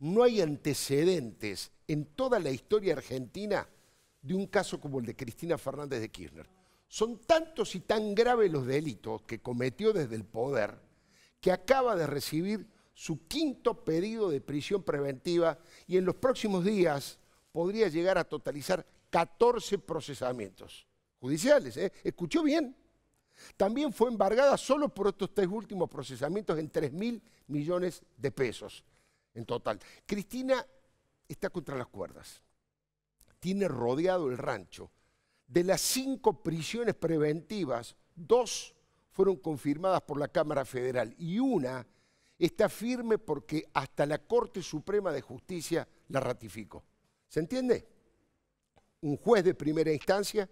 No hay antecedentes en toda la historia argentina de un caso como el de Cristina Fernández de Kirchner. Son tantos y tan graves los delitos que cometió desde el poder que acaba de recibir su quinto pedido de prisión preventiva y en los próximos días podría llegar a totalizar 14 procesamientos judiciales. ¿eh? ¿Escuchó bien? También fue embargada solo por estos tres últimos procesamientos en 3 mil millones de pesos en total. Cristina está contra las cuerdas. Tiene rodeado el rancho. De las cinco prisiones preventivas, dos fueron confirmadas por la Cámara Federal y una está firme porque hasta la Corte Suprema de Justicia la ratificó. ¿Se entiende? Un juez de primera instancia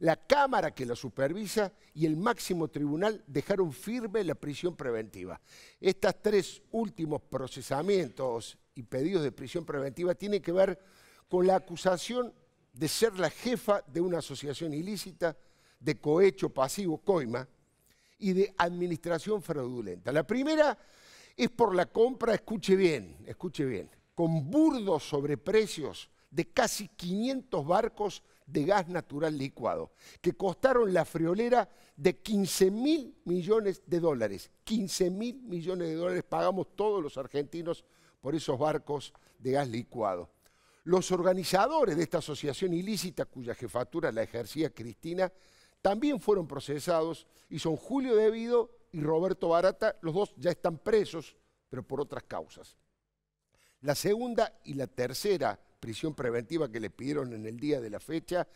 la Cámara que la supervisa y el máximo tribunal dejaron firme la prisión preventiva. Estos tres últimos procesamientos y pedidos de prisión preventiva tienen que ver con la acusación de ser la jefa de una asociación ilícita, de cohecho pasivo, coima, y de administración fraudulenta. La primera es por la compra, escuche bien, escuche bien, con burdos sobreprecios de casi 500 barcos de gas natural licuado, que costaron la friolera de 15 mil millones de dólares. 15 mil millones de dólares pagamos todos los argentinos por esos barcos de gas licuado. Los organizadores de esta asociación ilícita, cuya jefatura la ejercía Cristina, también fueron procesados y son Julio Devido y Roberto Barata, los dos ya están presos, pero por otras causas. La segunda y la tercera prisión preventiva que le pidieron en el día de la fecha,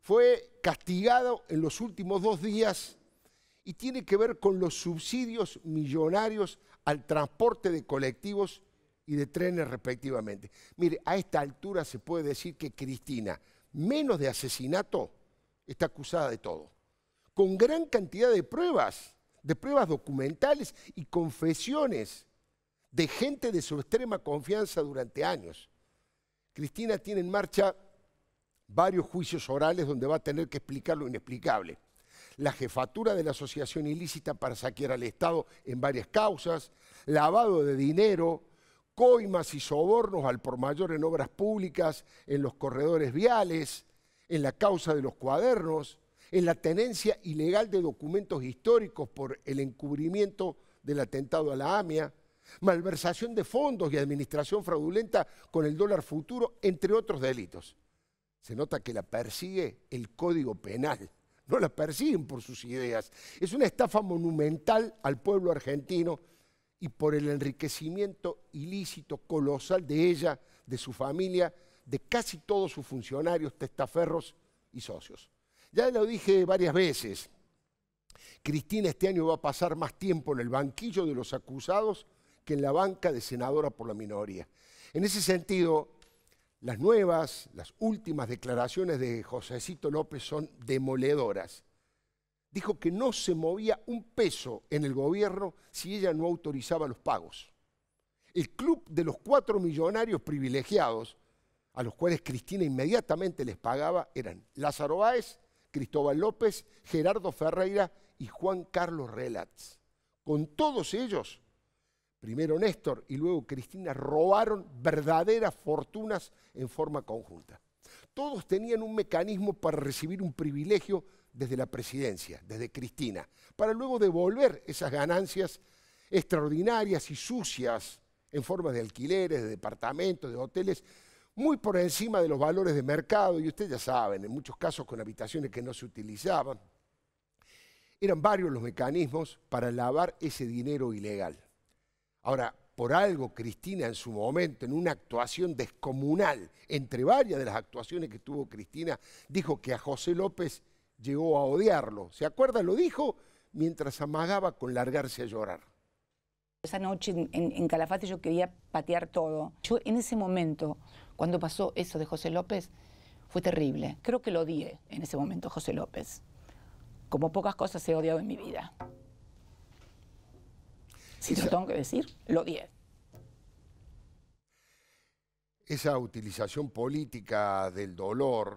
fue castigado en los últimos dos días y tiene que ver con los subsidios millonarios al transporte de colectivos y de trenes respectivamente. Mire, a esta altura se puede decir que Cristina, menos de asesinato, está acusada de todo, con gran cantidad de pruebas, de pruebas documentales y confesiones de gente de su extrema confianza durante años. Cristina tiene en marcha varios juicios orales donde va a tener que explicar lo inexplicable. La jefatura de la asociación ilícita para saquear al Estado en varias causas, lavado de dinero, coimas y sobornos al por mayor en obras públicas, en los corredores viales, en la causa de los cuadernos, en la tenencia ilegal de documentos históricos por el encubrimiento del atentado a la AMIA, malversación de fondos y administración fraudulenta con el dólar futuro, entre otros delitos. Se nota que la persigue el Código Penal. No la persiguen por sus ideas. Es una estafa monumental al pueblo argentino y por el enriquecimiento ilícito, colosal de ella, de su familia, de casi todos sus funcionarios, testaferros y socios. Ya lo dije varias veces, Cristina este año va a pasar más tiempo en el banquillo de los acusados que en la banca de senadora por la minoría. En ese sentido, las nuevas, las últimas declaraciones de Josécito López son demoledoras. Dijo que no se movía un peso en el gobierno si ella no autorizaba los pagos. El club de los cuatro millonarios privilegiados, a los cuales Cristina inmediatamente les pagaba, eran Lázaro Báez, Cristóbal López, Gerardo Ferreira y Juan Carlos Relatz. Con todos ellos primero Néstor y luego Cristina, robaron verdaderas fortunas en forma conjunta. Todos tenían un mecanismo para recibir un privilegio desde la presidencia, desde Cristina, para luego devolver esas ganancias extraordinarias y sucias en forma de alquileres, de departamentos, de hoteles, muy por encima de los valores de mercado, y ustedes ya saben, en muchos casos con habitaciones que no se utilizaban. Eran varios los mecanismos para lavar ese dinero ilegal. Ahora, por algo Cristina en su momento, en una actuación descomunal, entre varias de las actuaciones que tuvo Cristina, dijo que a José López llegó a odiarlo. ¿Se acuerda? Lo dijo mientras amagaba con largarse a llorar. Esa noche en, Calafate yo quería patear todo. Yo en ese momento, cuando pasó eso de José López, fue terrible. Creo que lo odié en ese momento, José López. Como pocas cosas he odiado en mi vida. Si tengo que decir, lo odié. Esa utilización política del dolor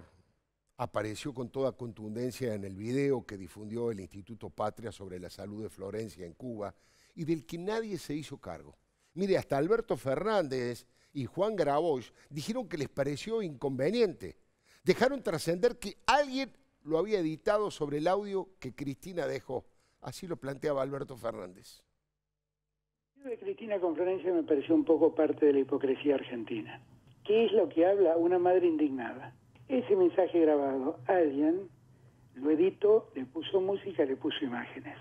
apareció con toda contundencia en el video que difundió el Instituto Patria sobre la salud de Florencia en Cuba y del que nadie se hizo cargo. Mire, hasta Alberto Fernández y Juan Grabois dijeron que les pareció inconveniente. Dejaron trascender que alguien lo había editado sobre el audio que Cristina dejó. Así lo planteaba Alberto Fernández de Cristina con me pareció un poco parte de la hipocresía argentina. ¿Qué es lo que habla una madre indignada? Ese mensaje grabado, alguien lo editó, le puso música, le puso imágenes.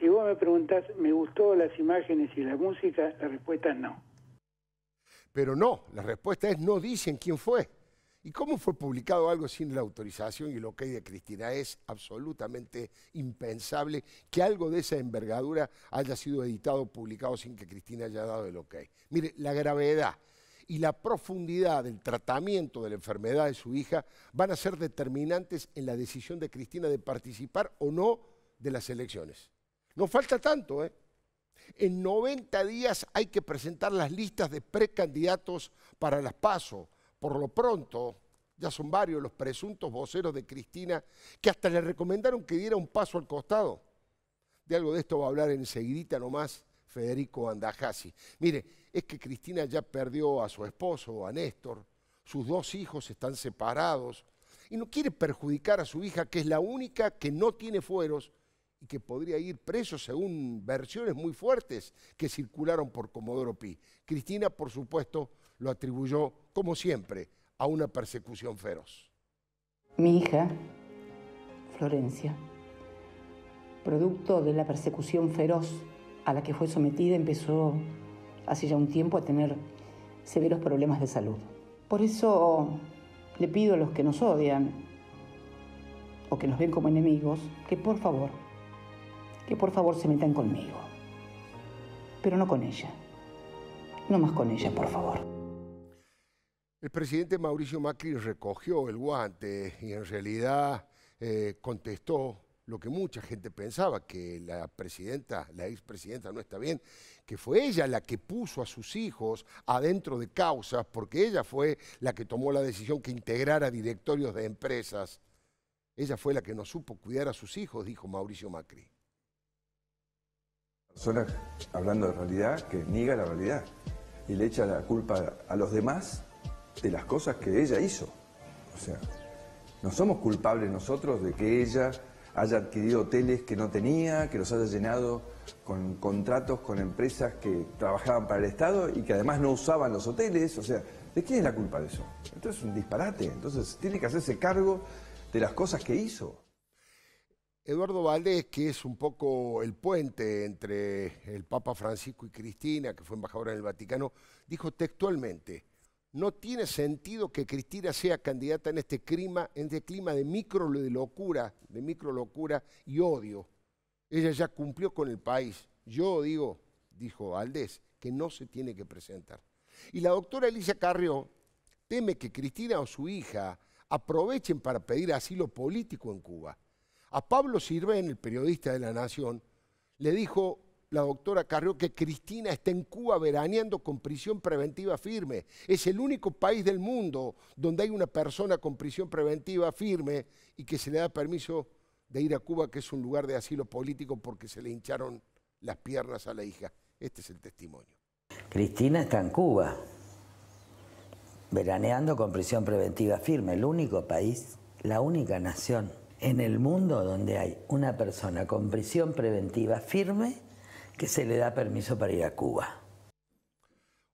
Si vos me preguntás, ¿me gustó las imágenes y la música? La respuesta es no. Pero no, la respuesta es no dicen quién fue. ¿Y cómo fue publicado algo sin la autorización y el ok de Cristina? Es absolutamente impensable que algo de esa envergadura haya sido editado, publicado sin que Cristina haya dado el ok. Mire, la gravedad y la profundidad del tratamiento de la enfermedad de su hija van a ser determinantes en la decisión de Cristina de participar o no de las elecciones. No falta tanto, ¿eh? En 90 días hay que presentar las listas de precandidatos para las PASO. Por lo pronto, ya son varios los presuntos voceros de Cristina que hasta le recomendaron que diera un paso al costado. De algo de esto va a hablar no nomás Federico Andajasi. Mire, es que Cristina ya perdió a su esposo, a Néstor, sus dos hijos están separados y no quiere perjudicar a su hija, que es la única que no tiene fueros y que podría ir preso según versiones muy fuertes que circularon por Comodoro Pi. Cristina, por supuesto, lo atribuyó, como siempre, a una persecución feroz. Mi hija, Florencia, producto de la persecución feroz a la que fue sometida, empezó hace ya un tiempo a tener severos problemas de salud. Por eso le pido a los que nos odian o que nos ven como enemigos que por favor, que por favor se metan conmigo, pero no con ella, no más con ella, por favor. El presidente Mauricio Macri recogió el guante y en realidad eh, contestó lo que mucha gente pensaba, que la presidenta, la expresidenta no está bien, que fue ella la que puso a sus hijos adentro de causas, porque ella fue la que tomó la decisión que integrara directorios de empresas. Ella fue la que no supo cuidar a sus hijos, dijo Mauricio Macri. Persona hablando de realidad que niega la realidad y le echa la culpa a los demás de las cosas que ella hizo. O sea, no somos culpables nosotros de que ella haya adquirido hoteles que no tenía, que los haya llenado con contratos con empresas que trabajaban para el Estado y que además no usaban los hoteles. O sea, ¿de quién es la culpa de eso? Entonces es un disparate. Entonces tiene que hacerse cargo de las cosas que hizo. Eduardo Valdés, que es un poco el puente entre el Papa Francisco y Cristina, que fue embajadora en el Vaticano, dijo textualmente, no tiene sentido que Cristina sea candidata en este clima, en este clima de micro locura, y odio. Ella ya cumplió con el país. Yo digo, dijo Valdés, que no se tiene que presentar. Y la doctora Elisa Carrió teme que Cristina o su hija aprovechen para pedir asilo político en Cuba. A Pablo Sirven, el periodista de La Nación, le dijo la doctora Carrió que Cristina está en Cuba veraneando con prisión preventiva firme. Es el único país del mundo donde hay una persona con prisión preventiva firme y que se le da permiso de ir a Cuba, que es un lugar de asilo político porque se le hincharon las piernas a la hija. Este es el testimonio. Cristina está en Cuba, veraneando con prisión preventiva firme, el único país, la única nación en el mundo donde hay una persona con prisión preventiva firme que se le da permiso para ir a Cuba.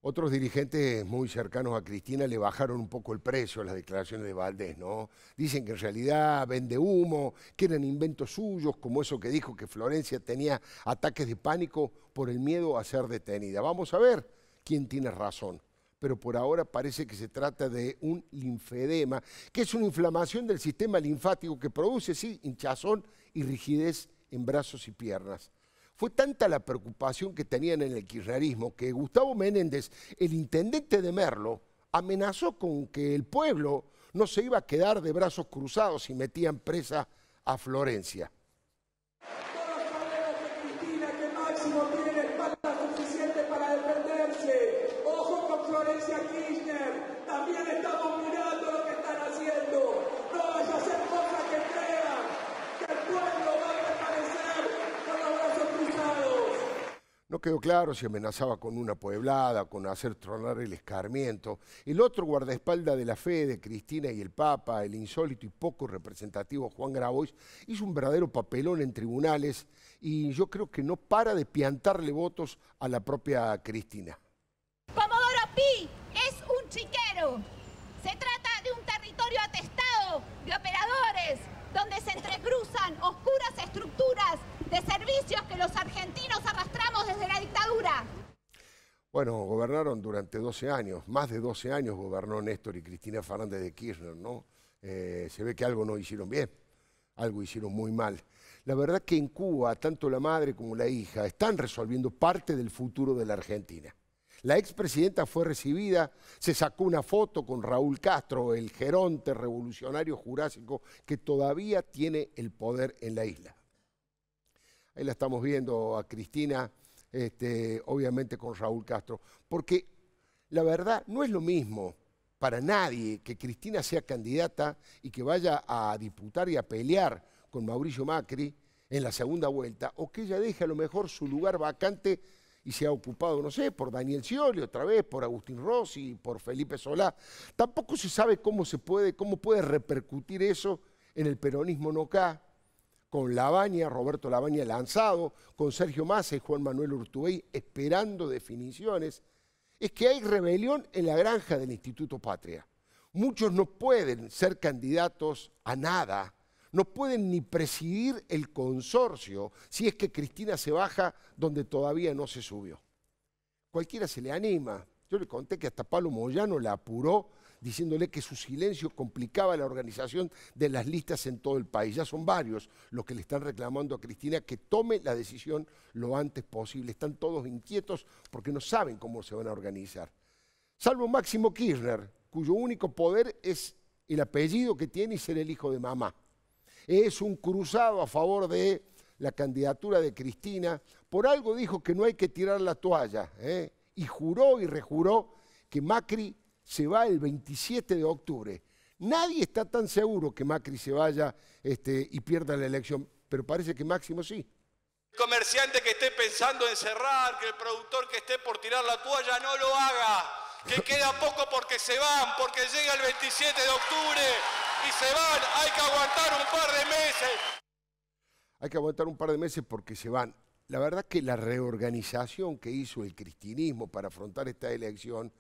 Otros dirigentes muy cercanos a Cristina le bajaron un poco el precio a las declaraciones de Valdés, ¿no? Dicen que en realidad vende humo, que eran inventos suyos, como eso que dijo que Florencia tenía ataques de pánico por el miedo a ser detenida. Vamos a ver quién tiene razón. Pero por ahora parece que se trata de un linfedema, que es una inflamación del sistema linfático que produce, sí, hinchazón y rigidez en brazos y piernas. Fue tanta la preocupación que tenían en el kirchnerismo que Gustavo Menéndez, el intendente de Merlo, amenazó con que el pueblo no se iba a quedar de brazos cruzados si metían presa a Florencia. quedó claro si amenazaba con una pueblada, con hacer tronar el escarmiento. El otro guardaespalda de la fe de Cristina y el Papa, el insólito y poco representativo Juan Grabois, hizo un verdadero papelón en tribunales y yo creo que no para de piantarle votos a la propia Cristina. Pomodoro Pi es un chiquero. Se trata de un territorio atestado de operadores donde se entrecruzan oscuras estructuras de servicios que los argentinos arrastran desde la dictadura. Bueno, gobernaron durante 12 años, más de 12 años gobernó Néstor y Cristina Fernández de Kirchner, ¿no? Eh, se ve que algo no hicieron bien, algo hicieron muy mal. La verdad que en Cuba, tanto la madre como la hija están resolviendo parte del futuro de la Argentina. La expresidenta fue recibida, se sacó una foto con Raúl Castro, el geronte revolucionario jurásico que todavía tiene el poder en la isla. Ahí la estamos viendo a Cristina este, obviamente con Raúl Castro, porque la verdad no es lo mismo para nadie que Cristina sea candidata y que vaya a disputar y a pelear con Mauricio Macri en la segunda vuelta, o que ella deje a lo mejor su lugar vacante y sea ocupado, no sé, por Daniel Scioli otra vez, por Agustín Rossi, por Felipe Solá. Tampoco se sabe cómo se puede, cómo puede repercutir eso en el peronismo no acá, con Labaña, Roberto Labaña lanzado, con Sergio Massa y Juan Manuel Urtubey esperando definiciones, es que hay rebelión en la granja del Instituto Patria. Muchos no pueden ser candidatos a nada, no pueden ni presidir el consorcio si es que Cristina se baja donde todavía no se subió. Cualquiera se le anima. Yo le conté que hasta Pablo Moyano la apuró diciéndole que su silencio complicaba la organización de las listas en todo el país. Ya son varios los que le están reclamando a Cristina que tome la decisión lo antes posible. Están todos inquietos porque no saben cómo se van a organizar. Salvo Máximo Kirchner, cuyo único poder es el apellido que tiene y ser el hijo de mamá. Es un cruzado a favor de la candidatura de Cristina. Por algo dijo que no hay que tirar la toalla ¿eh? y juró y rejuró que Macri se va el 27 de octubre. Nadie está tan seguro que Macri se vaya este, y pierda la elección, pero parece que Máximo sí. El comerciante que esté pensando en cerrar, que el productor que esté por tirar la toalla, no lo haga. Que queda poco porque se van, porque llega el 27 de octubre y se van. Hay que aguantar un par de meses. Hay que aguantar un par de meses porque se van. La verdad que la reorganización que hizo el cristinismo para afrontar esta elección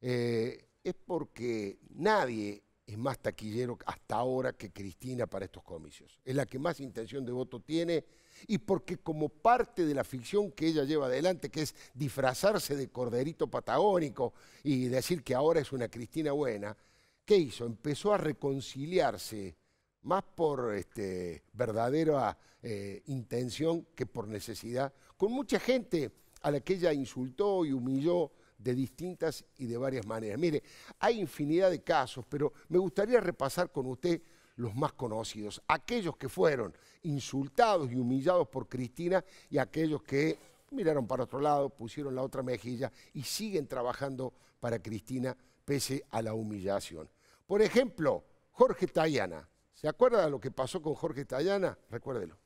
eh, es porque nadie es más taquillero hasta ahora que Cristina para estos comicios. Es la que más intención de voto tiene y porque como parte de la ficción que ella lleva adelante, que es disfrazarse de corderito patagónico y decir que ahora es una Cristina buena, ¿qué hizo? Empezó a reconciliarse más por este, verdadera eh, intención que por necesidad, con mucha gente a la que ella insultó y humilló de distintas y de varias maneras. Mire, hay infinidad de casos, pero me gustaría repasar con usted los más conocidos, aquellos que fueron insultados y humillados por Cristina y aquellos que miraron para otro lado, pusieron la otra mejilla y siguen trabajando para Cristina pese a la humillación. Por ejemplo, Jorge Tayana. ¿Se acuerda de lo que pasó con Jorge Tayana? Recuérdelo.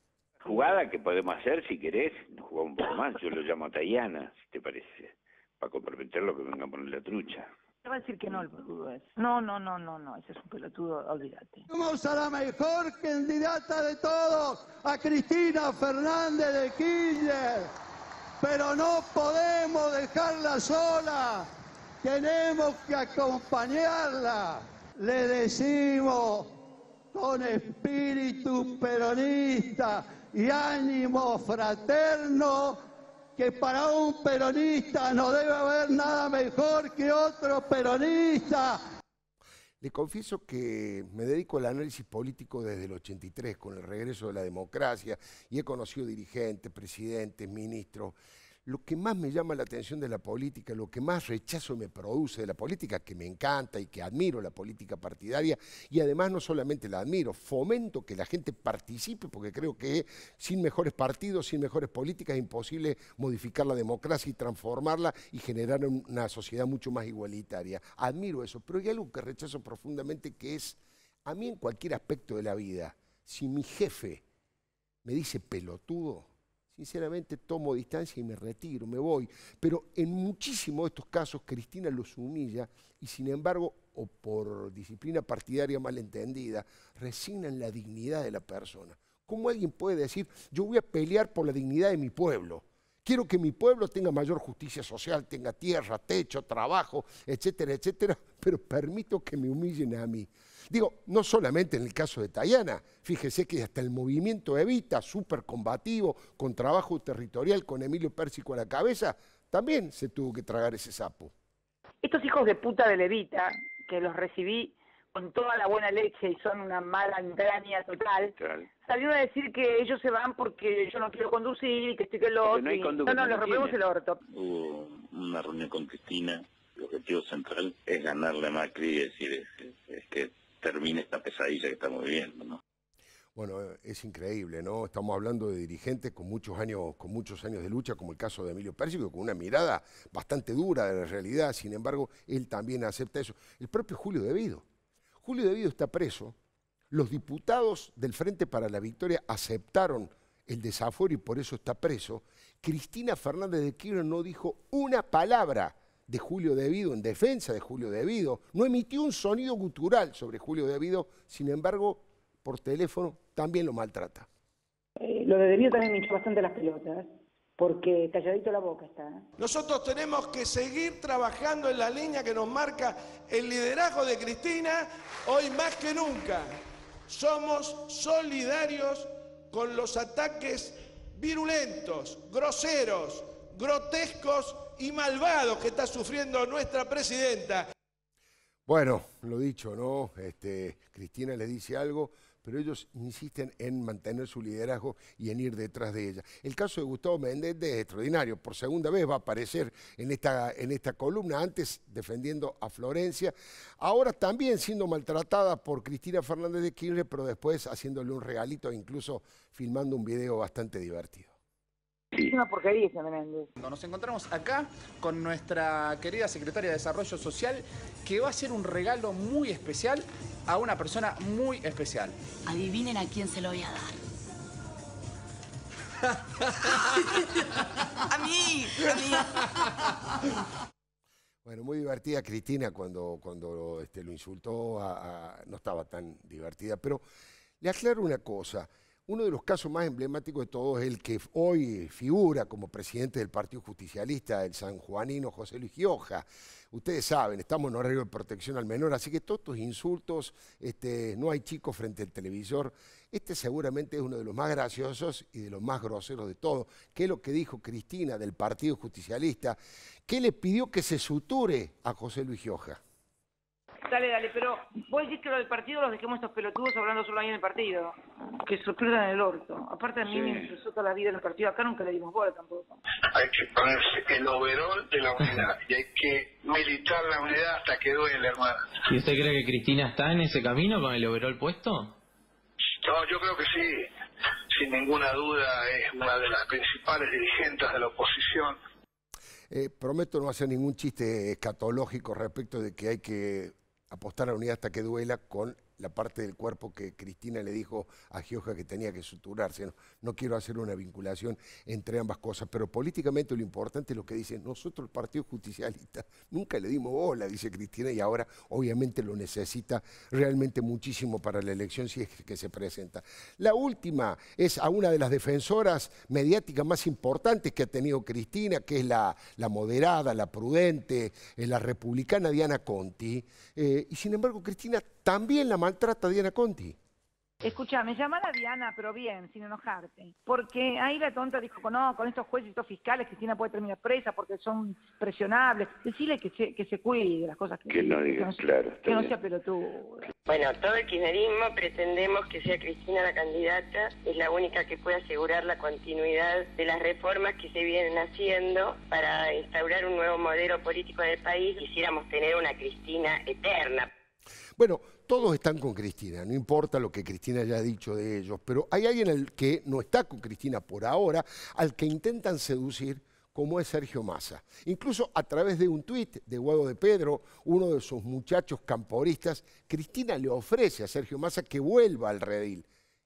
Jugada que podemos hacer si querés, jugamos un poco más, yo lo llamo Tayana, si te parece comprometer lo que venga a la trucha. Te va a decir que no No, no, no, no, no, ese es un pelotudo, olvídate. Vamos a la mejor candidata de todos, a Cristina Fernández de Kirchner. Pero no podemos dejarla sola, tenemos que acompañarla. Le decimos con espíritu peronista y ánimo fraterno que para un peronista no debe haber nada mejor que otro peronista. Le confieso que me dedico al análisis político desde el 83, con el regreso de la democracia, y he conocido dirigentes, presidentes, ministros, lo que más me llama la atención de la política, lo que más rechazo me produce de la política, que me encanta y que admiro la política partidaria, y además no solamente la admiro, fomento que la gente participe, porque creo que sin mejores partidos, sin mejores políticas, es imposible modificar la democracia y transformarla y generar una sociedad mucho más igualitaria. Admiro eso, pero hay algo que rechazo profundamente que es, a mí en cualquier aspecto de la vida, si mi jefe me dice pelotudo, Sinceramente tomo distancia y me retiro, me voy. Pero en muchísimos de estos casos Cristina los humilla y sin embargo, o por disciplina partidaria malentendida, resignan la dignidad de la persona. ¿Cómo alguien puede decir, yo voy a pelear por la dignidad de mi pueblo? Quiero que mi pueblo tenga mayor justicia social, tenga tierra, techo, trabajo, etcétera, etcétera, pero permito que me humillen a mí. Digo, no solamente en el caso de Tayana, fíjese que hasta el movimiento Evita, súper combativo, con trabajo territorial, con Emilio Pérsico a la cabeza, también se tuvo que tragar ese sapo. Estos hijos de puta de Levita, que los recibí con toda la buena leche y son una mala entraña total, claro. salieron a decir que ellos se van porque yo no quiero conducir y que estoy que lo No, no, los rompemos el orto. Hubo una reunión con Cristina, el objetivo central es ganarle a Macri y decir es, este, es que termine esta pesadilla que estamos viviendo, ¿no? Bueno, es increíble, ¿no? Estamos hablando de dirigentes con muchos años, con muchos años de lucha, como el caso de Emilio Pérsico, con una mirada bastante dura de la realidad, sin embargo, él también acepta eso. El propio Julio Devido. Julio Devido está preso. Los diputados del Frente para la Victoria aceptaron el desafuero y por eso está preso. Cristina Fernández de Kirchner no dijo una palabra de Julio Vido, en defensa de Julio debido no emitió un sonido gutural sobre Julio debido sin embargo, por teléfono también lo maltrata. Eh, lo de Debido también me hizo bastante las pelotas, porque calladito la boca está. Nosotros tenemos que seguir trabajando en la línea que nos marca el liderazgo de Cristina, hoy más que nunca. Somos solidarios con los ataques virulentos, groseros, grotescos y malvados que está sufriendo nuestra presidenta. Bueno, lo dicho, ¿no? Este, Cristina le dice algo, pero ellos insisten en mantener su liderazgo y en ir detrás de ella. El caso de Gustavo Méndez es extraordinario, por segunda vez va a aparecer en esta, en esta columna, antes defendiendo a Florencia, ahora también siendo maltratada por Cristina Fernández de Kirchner, pero después haciéndole un regalito, incluso filmando un video bastante divertido. Es una porquería ese Nos encontramos acá con nuestra querida secretaria de Desarrollo Social, que va a hacer un regalo muy especial a una persona muy especial. Adivinen a quién se lo voy a dar. a mí, a mí. Bueno, muy divertida Cristina cuando, cuando este, lo insultó, no estaba tan divertida, pero le aclaro una cosa. Uno de los casos más emblemáticos de todos es el que hoy figura como presidente del Partido Justicialista el sanjuanino José Luis Gioja. Ustedes saben, estamos en horario de protección al menor, así que todos estos insultos, este, no hay chicos frente al televisor. Este seguramente es uno de los más graciosos y de los más groseros de todos. ¿Qué es lo que dijo Cristina del Partido Justicialista? ¿Qué le pidió que se suture a José Luis Gioja? Dale, dale, pero vos decís que lo del partido los dejemos estos pelotudos hablando solo ahí en el partido. Que se pierdan el orto. Aparte a mí me interesó la vida en el partido. Acá nunca le dimos bola tampoco. Hay que ponerse el overol de la unidad y hay que militar la unidad hasta que duele, hermano. ¿Y usted cree que Cristina está en ese camino con el overol puesto? No, yo creo que sí. Sin ninguna duda es una de las principales dirigentes de la oposición. Eh, prometo no hacer ningún chiste escatológico respecto de que hay que apostar a la unidad hasta que duela con la parte del cuerpo que Cristina le dijo a Gioja que tenía que suturarse. No, no, quiero hacer una vinculación entre ambas cosas, pero políticamente lo importante es lo que dice, nosotros, el Partido Justicialista, nunca le dimos bola, dice Cristina, y ahora obviamente lo necesita realmente muchísimo para la elección si es que se presenta. La última es a una de las defensoras mediáticas más importantes que ha tenido Cristina, que es la, moderada, la prudente, eh, la republicana Diana Conti, eh, y sin embargo Cristina también la maltrata Diana Conti? Escucha, me llamar a Diana, pero bien, sin enojarte. Porque ahí la tonta dijo, no, con estos jueces y estos fiscales Cristina puede terminar presa porque son presionables. Decirle que se, que se cuide de las cosas que, que no diga, que no, claro. Que no sea pelotudo. Bueno, todo el kirchnerismo pretendemos que sea Cristina la candidata. Es la única que puede asegurar la continuidad de las reformas que se vienen haciendo para instaurar un nuevo modelo político del país. Quisiéramos tener una Cristina eterna. Bueno, todos están con Cristina, no importa lo que Cristina haya dicho de ellos, pero hay alguien al que no está con Cristina por ahora, al que intentan seducir, como es Sergio Massa. Incluso a través de un tuit de Guado de Pedro, uno de sus muchachos camporistas, Cristina le ofrece a Sergio Massa que vuelva al redil.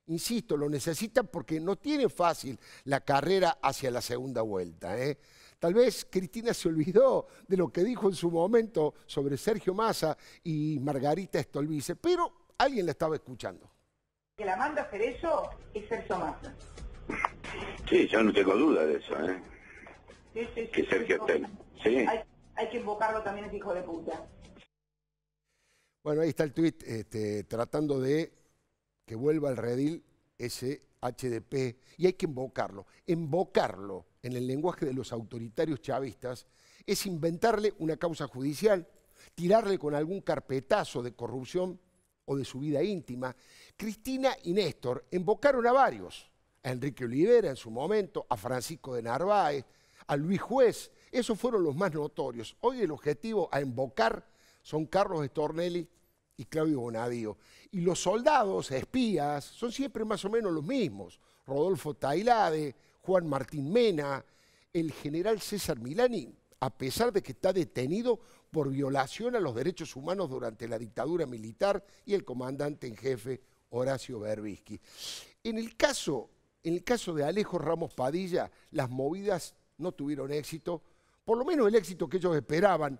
Insisto, lo necesita porque no tiene fácil la carrera hacia la segunda vuelta. ¿eh? Tal vez Cristina se olvidó de lo que dijo en su momento sobre Sergio Massa y Margarita Estolvice, pero alguien la estaba escuchando. Que la manda a hacer eso es Sergio Massa. Sí, yo no tengo duda de eso, ¿eh? Sí, sí, sí, que Sergio esté. Hay, que invocarlo también es hijo de puta. Bueno, ahí está el tuit este, tratando de que vuelva al redil ese HDP, y hay que invocarlo. Invocarlo en el lenguaje de los autoritarios chavistas es inventarle una causa judicial, tirarle con algún carpetazo de corrupción o de su vida íntima. Cristina y Néstor invocaron a varios, a Enrique Olivera en su momento, a Francisco de Narváez, a Luis Juez, esos fueron los más notorios. Hoy el objetivo a invocar son Carlos Estornelli y Claudio Bonadio. Y los soldados, espías, son siempre más o menos los mismos. Rodolfo Tailade, Juan Martín Mena, el general César Milani, a pesar de que está detenido por violación a los derechos humanos durante la dictadura militar, y el comandante en jefe Horacio Berbisky. En el caso, en el caso de Alejo Ramos Padilla, las movidas no tuvieron éxito, por lo menos el éxito que ellos esperaban,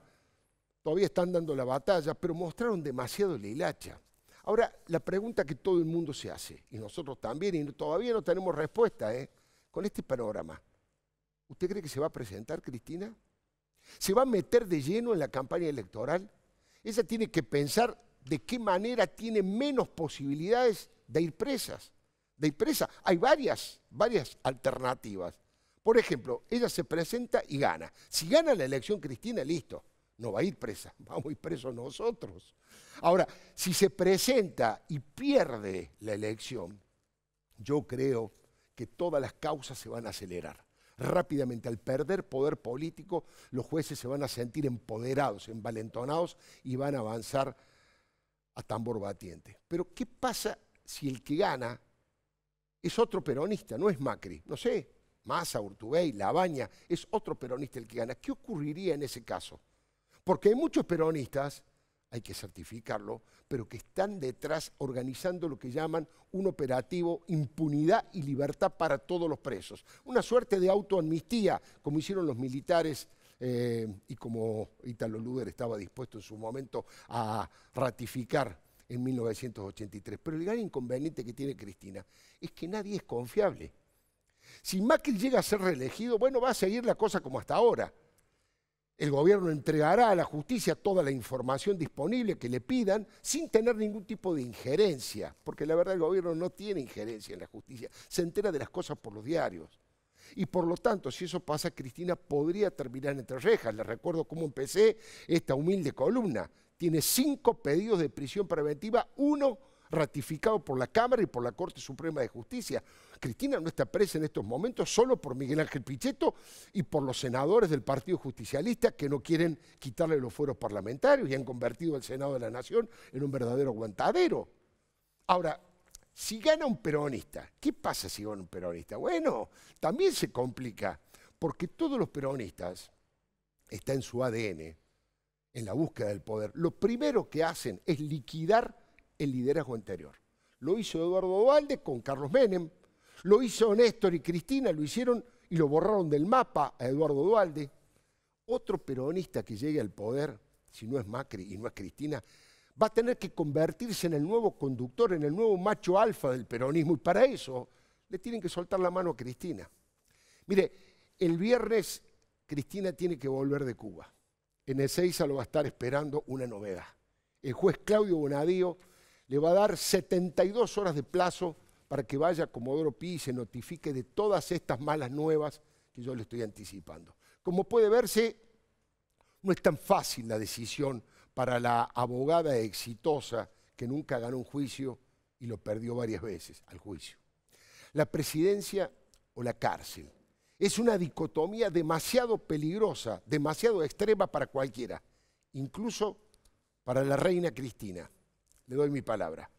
todavía están dando la batalla, pero mostraron demasiado la Ahora, la pregunta que todo el mundo se hace, y nosotros también, y todavía no tenemos respuesta, ¿eh? con este panorama, ¿usted cree que se va a presentar, Cristina? ¿Se va a meter de lleno en la campaña electoral? Ella tiene que pensar de qué manera tiene menos posibilidades de ir presas. De ir presa. Hay varias, varias alternativas. Por ejemplo, ella se presenta y gana. Si gana la elección Cristina, listo no va a ir presa, vamos a ir presos nosotros. Ahora, si se presenta y pierde la elección, yo creo que todas las causas se van a acelerar. Rápidamente, al perder poder político, los jueces se van a sentir empoderados, envalentonados y van a avanzar a tambor batiente. Pero, ¿qué pasa si el que gana es otro peronista, no es Macri? No sé, Massa, Urtubey, Labaña, es otro peronista el que gana. ¿Qué ocurriría en ese caso? Porque hay muchos peronistas, hay que certificarlo, pero que están detrás organizando lo que llaman un operativo impunidad y libertad para todos los presos. Una suerte de autoamnistía, como hicieron los militares eh, y como Italo Luder estaba dispuesto en su momento a ratificar en 1983. Pero el gran inconveniente que tiene Cristina es que nadie es confiable. Si Macri llega a ser reelegido, bueno, va a seguir la cosa como hasta ahora. El gobierno entregará a la justicia toda la información disponible que le pidan sin tener ningún tipo de injerencia, porque la verdad el gobierno no tiene injerencia en la justicia, se entera de las cosas por los diarios. Y por lo tanto, si eso pasa, Cristina podría terminar entre rejas. Les recuerdo cómo empecé esta humilde columna. Tiene cinco pedidos de prisión preventiva, uno ratificado por la Cámara y por la Corte Suprema de Justicia. Cristina no está presa en estos momentos solo por Miguel Ángel Pichetto y por los senadores del Partido Justicialista que no quieren quitarle los fueros parlamentarios y han convertido al Senado de la Nación en un verdadero aguantadero. Ahora, si gana un peronista, ¿qué pasa si gana un peronista? Bueno, también se complica, porque todos los peronistas, está en su ADN, en la búsqueda del poder, lo primero que hacen es liquidar el liderazgo anterior. Lo hizo Eduardo Dualde con Carlos Menem, lo hizo Néstor y Cristina, lo hicieron y lo borraron del mapa a Eduardo Dualde. Otro peronista que llegue al poder, si no es Macri y no es Cristina, va a tener que convertirse en el nuevo conductor, en el nuevo macho alfa del peronismo y para eso le tienen que soltar la mano a Cristina. Mire, el viernes Cristina tiene que volver de Cuba. En el Ezeiza lo va a estar esperando una novedad. El juez Claudio Bonadío le va a dar 72 horas de plazo para que vaya a Comodoro Pi y se notifique de todas estas malas nuevas que yo le estoy anticipando. Como puede verse, no es tan fácil la decisión para la abogada exitosa que nunca ganó un juicio y lo perdió varias veces al juicio. La presidencia o la cárcel es una dicotomía demasiado peligrosa, demasiado extrema para cualquiera, incluso para la reina Cristina le doy mi palabra.